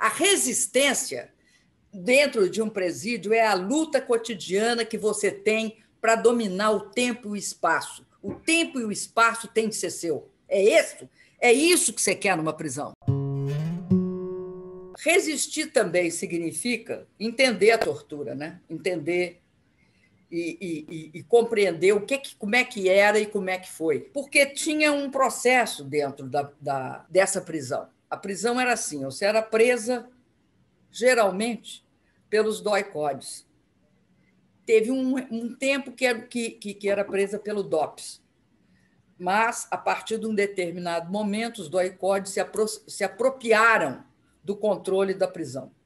A resistência dentro de um presídio é a luta cotidiana que você tem para dominar o tempo e o espaço. O tempo e o espaço têm de ser seu. É isso? É isso que você quer numa prisão. Resistir também significa entender a tortura, né? Entender e, e, e, compreender o que, como é que era e como é que foi. Porque tinha um processo dentro da, da dessa prisão. A prisão era assim: você era presa, geralmente, pelos doicodes. Teve um, um tempo que era, que, que era presa pelo DOPS, mas, a partir de um determinado momento, os doicodes se, apro se apropriaram do controle da prisão.